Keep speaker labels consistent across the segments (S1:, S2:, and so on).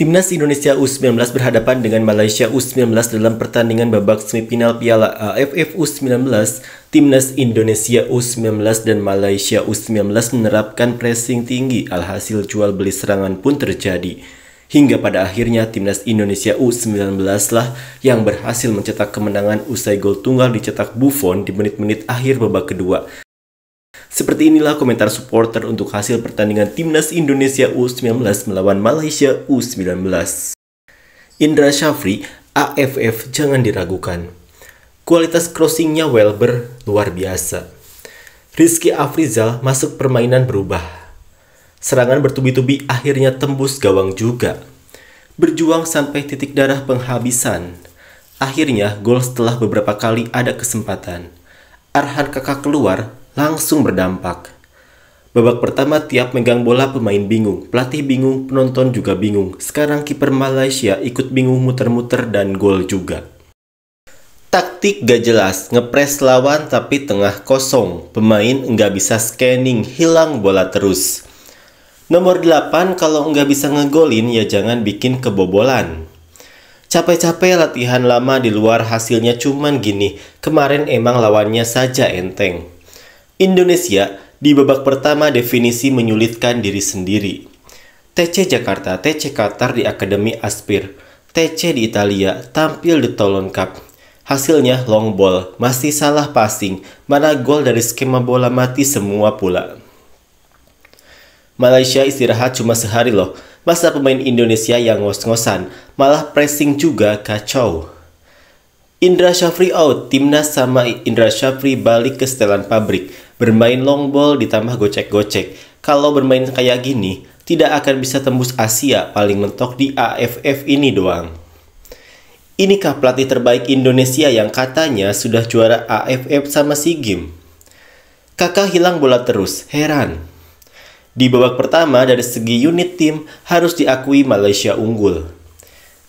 S1: Timnas Indonesia U19 berhadapan dengan Malaysia U19 dalam pertandingan babak semifinal Piala AFF U19. Timnas Indonesia U19 dan Malaysia U19 menerapkan pressing tinggi alhasil jual beli serangan pun terjadi. Hingga pada akhirnya timnas Indonesia U19 lah yang berhasil mencetak kemenangan usai gol tunggal dicetak Buffon di menit-menit akhir babak kedua. Seperti inilah komentar supporter untuk hasil pertandingan timnas Indonesia U19 melawan Malaysia U19. Indra Syafri, AFF jangan diragukan. Kualitas crossingnya Welber luar biasa. Rizky Afrizal masuk permainan berubah. Serangan bertubi-tubi akhirnya tembus gawang juga. Berjuang sampai titik darah penghabisan. Akhirnya gol setelah beberapa kali ada kesempatan. Arhan kakak keluar, langsung berdampak. Babak pertama tiap megang bola pemain bingung, pelatih bingung, penonton juga bingung. Sekarang kiper Malaysia ikut bingung muter-muter dan gol juga. Taktik gak jelas, ngepres lawan tapi tengah kosong. Pemain nggak bisa scanning, hilang bola terus. Nomor 8, kalau nggak bisa ngegolin ya jangan bikin kebobolan. Capek-capek latihan lama di luar hasilnya cuman gini, kemarin emang lawannya saja enteng. Indonesia di babak pertama definisi menyulitkan diri sendiri. TC Jakarta, TC Qatar di Akademi Aspir, TC di Italia tampil di Tolon Cup. Hasilnya long ball, masih salah passing, mana gol dari skema bola mati semua pula. Malaysia istirahat cuma sehari loh, masa pemain Indonesia yang ngos-ngosan, malah pressing juga kacau. Indra Syafri out, timnas sama Indra Syafri balik ke setelan pabrik bermain long ball ditambah gocek-gocek. Kalau bermain kayak gini, tidak akan bisa tembus Asia paling mentok di AFF ini doang. Inikah pelatih terbaik Indonesia yang katanya sudah juara AFF sama SEA Games? Kakak hilang bola terus, heran. Di babak pertama dari segi unit tim harus diakui Malaysia unggul.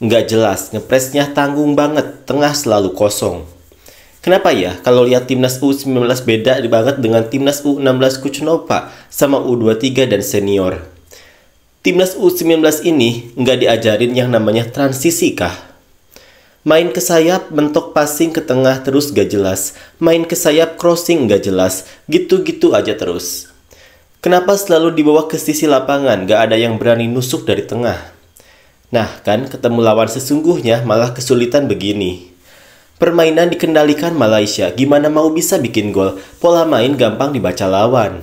S1: Nggak jelas, ngepresnya tanggung banget, tengah selalu kosong. Kenapa ya kalau lihat timnas U19 beda banget dengan timnas U16 Kucunova sama U23 dan senior? Timnas U19 ini nggak diajarin yang namanya transisi kah? Main ke sayap, mentok passing ke tengah terus gak jelas. Main ke sayap, crossing gak jelas. Gitu-gitu aja terus. Kenapa selalu dibawa ke sisi lapangan, gak ada yang berani nusuk dari tengah? Nah kan, ketemu lawan sesungguhnya malah kesulitan begini. Permainan dikendalikan Malaysia, gimana mau bisa bikin gol? Pola main gampang dibaca lawan.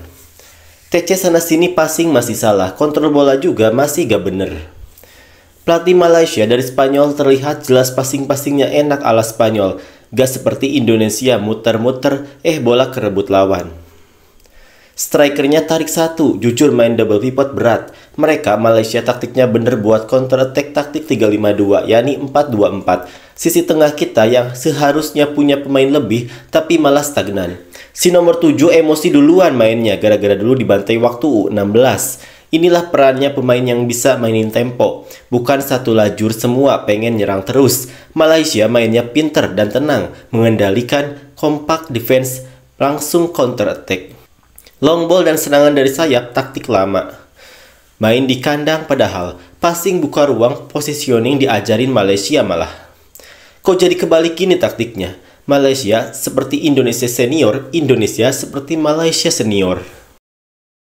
S1: TC sana sini passing masih salah, kontrol bola juga masih gak bener. Pelatih Malaysia dari Spanyol terlihat jelas passing-passingnya enak ala Spanyol, gak seperti Indonesia muter-muter, eh bola kerebut lawan. Strikernya tarik satu, jujur main double pivot berat. Mereka Malaysia taktiknya bener buat counter attack taktik 352, yakni 424 Sisi tengah kita yang seharusnya punya pemain lebih tapi malah stagnan. Si nomor 7 emosi duluan mainnya gara-gara dulu dibantai waktu U16. Inilah perannya pemain yang bisa mainin tempo. Bukan satu lajur semua pengen nyerang terus. Malaysia mainnya pinter dan tenang, mengendalikan kompak defense, langsung counter attack. Long ball dan serangan dari sayap taktik lama. Main di kandang padahal, passing buka ruang, positioning diajarin Malaysia malah. Kok jadi kebalik gini taktiknya? Malaysia seperti Indonesia senior, Indonesia seperti Malaysia senior.